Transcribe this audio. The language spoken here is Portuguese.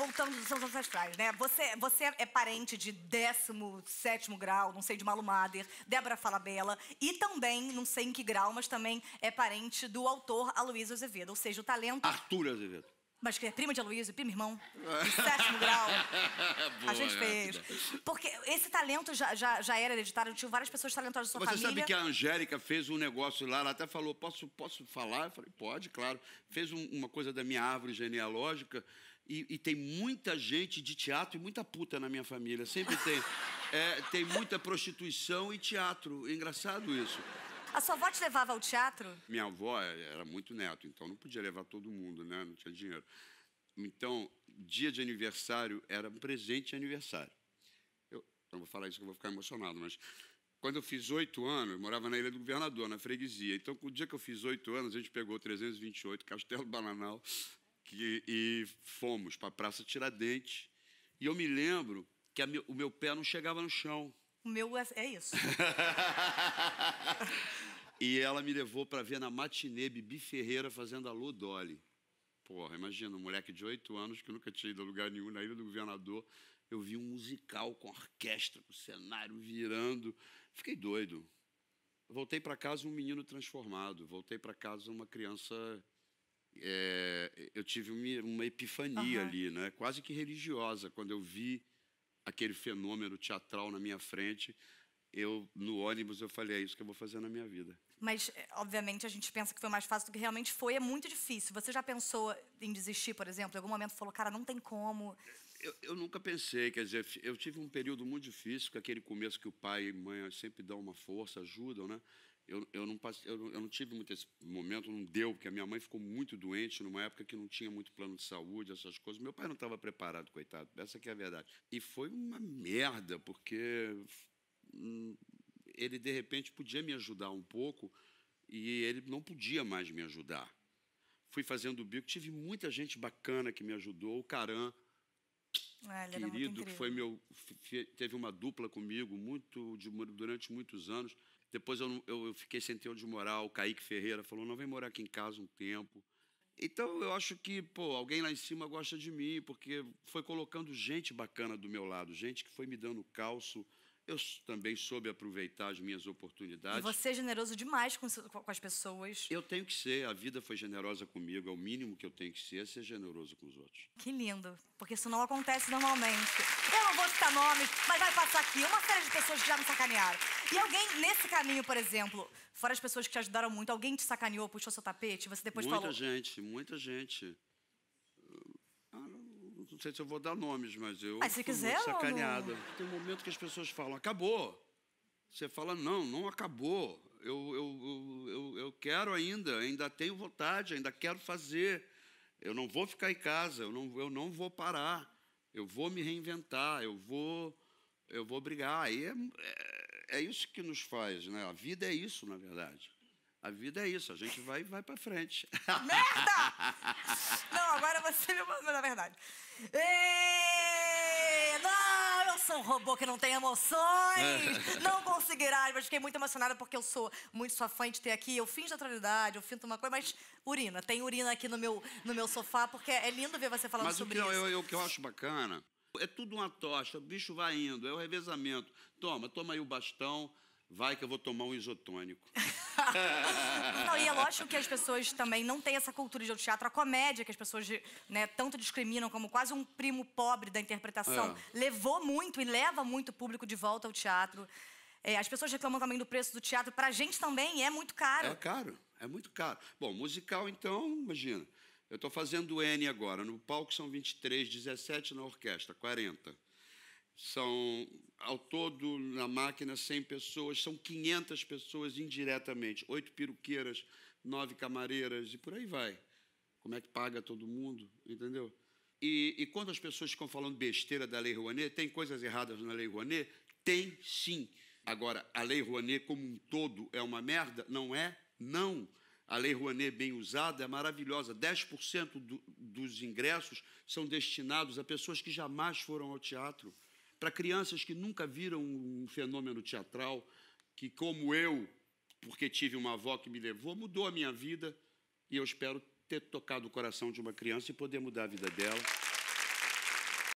voltando dos seus ancestrais, né? Você, você é parente de 17 grau, não sei, de Malu Mader, Débora Falabella, e também, não sei em que grau, mas também é parente do autor Aloysio Azevedo, ou seja, o talento. Arthur Azevedo. Mas que é prima de Aloysio, prima irmão, de sétimo grau. Boa, a gente fez. Rápida. Porque esse talento já, já, já era hereditário, tinha várias pessoas talentosas na sua Você família. Você sabe que a Angélica fez um negócio lá, ela até falou, posso, posso falar? Eu falei, pode, claro. Fez um, uma coisa da minha árvore genealógica, e, e, tem muita gente de teatro e muita puta na minha família. Sempre tem. É, tem muita prostituição e teatro. É engraçado isso. A sua avó te levava ao teatro? Minha avó era muito neto, então não podia levar todo mundo, né? Não tinha dinheiro. Então, dia de aniversário era um presente de aniversário. Eu não vou falar isso que eu vou ficar emocionado, mas quando eu fiz oito anos, eu morava na Ilha do Governador, na freguesia. Então, o dia que eu fiz oito anos, a gente pegou 328, Castelo Bananal, que, e fomos para a Praça Tiradentes. E eu me lembro que a, o meu pé não chegava no chão. O meu é, é isso. e ela me levou para ver na matinê Bibi Ferreira fazendo a Lu Dolly. Porra, imagina, um moleque de oito anos que nunca tinha ido a lugar nenhum na Ilha do Governador. Eu vi um musical com orquestra, com cenário virando. Fiquei doido. Voltei para casa um menino transformado. Voltei para casa uma criança é, eu tive uma epifania uhum. ali, né? quase que religiosa, quando eu vi aquele fenômeno teatral na minha frente, eu no ônibus eu falei, é isso que eu vou fazer na minha vida. Mas, eh, obviamente, a gente pensa que foi mais fácil do que realmente foi. É muito difícil. Você já pensou em desistir, por exemplo? Em algum momento falou, cara, não tem como. Eu, eu nunca pensei. Quer dizer, eu tive um período muito difícil, com aquele começo que o pai e mãe sempre dão uma força, ajudam, né? Eu, eu, não passei, eu, eu, não tive muito esse momento, não deu, porque a minha mãe ficou muito doente numa época que não tinha muito plano de saúde, essas coisas. Meu pai não estava preparado, coitado. Essa que é a verdade. E foi uma merda, porque hum, ele, de repente, podia me ajudar um pouco e ele não podia mais me ajudar. Fui fazendo o bico, tive muita gente bacana que me ajudou, o Caran, ah, querido, que foi meu, teve uma dupla comigo muito de, durante muitos anos. Depois eu, eu fiquei sem ter onde morar. O Kaique Ferreira falou: não, vem morar aqui em casa um tempo. Então eu acho que, pô, alguém lá em cima gosta de mim, porque foi colocando gente bacana do meu lado, gente que foi me dando calço, eu também soube aproveitar as minhas oportunidades. E você é generoso demais com, com, as pessoas. Eu tenho que ser, a vida foi generosa comigo, é o mínimo que eu tenho que ser, é ser generoso com os outros. Que lindo, porque isso não acontece normalmente. Eu não vou citar nomes, mas vai passar aqui uma série de pessoas que já me sacanearam. E alguém nesse caminho, por exemplo, fora as pessoas que te ajudaram muito, alguém te sacaneou, puxou seu tapete, você depois muita falou... Muita gente, muita gente não sei se eu vou dar nomes, mas eu. mas ah, se quiser, muito sacaneada. Não... Tem um momento que as pessoas falam, acabou. Você fala, não, não acabou. Eu, eu, eu, eu quero ainda, ainda tenho vontade, ainda quero fazer. Eu não vou ficar em casa, eu não, eu não vou parar. Eu vou me reinventar, eu vou, eu vou brigar. Aí é, é, é isso que nos faz, né? A vida é isso, na verdade. A vida é isso, a gente vai vai para frente. Merda! você me mandou, na verdade. E... Não, eu sou um robô que não tem emoções. É. não conseguirá. mas fiquei muito emocionada porque eu sou muito sua fã de ter aqui. Eu finjo naturalidade, eu finto uma coisa, mas urina. Tem urina aqui no meu, no meu sofá, porque é lindo ver você falando mas sobre o que, isso. Mas o que eu acho bacana é tudo uma tocha, o bicho vai indo, é o revezamento. Toma, toma aí o bastão, vai que eu vou tomar um isotônico. não, e é lógico que as pessoas também não têm essa cultura de teatro. A comédia, que as pessoas né, tanto discriminam como quase um primo pobre da interpretação, é. levou muito e leva muito o público de volta ao teatro. É, as pessoas reclamam também do preço do teatro. Pra gente também é muito caro. É caro, é muito caro. Bom, musical, então, imagina. Eu estou fazendo N agora. No palco são 23, 17 na orquestra, 40. São, ao todo, na máquina, 100 pessoas, são 500 pessoas indiretamente, oito peruqueiras, nove camareiras e por aí vai. Como é que paga todo mundo, entendeu? E, e quando as pessoas ficam falando besteira da Lei Rouanet, tem coisas erradas na Lei Rouanet? Tem, sim. Agora, a Lei Rouanet como um todo é uma merda? Não é? Não. A Lei Rouanet bem usada é maravilhosa. 10% do, dos ingressos são destinados a pessoas que jamais foram ao teatro para crianças que nunca viram um fenômeno teatral, que, como eu, porque tive uma avó que me levou, mudou a minha vida e eu espero ter tocado o coração de uma criança e poder mudar a vida dela.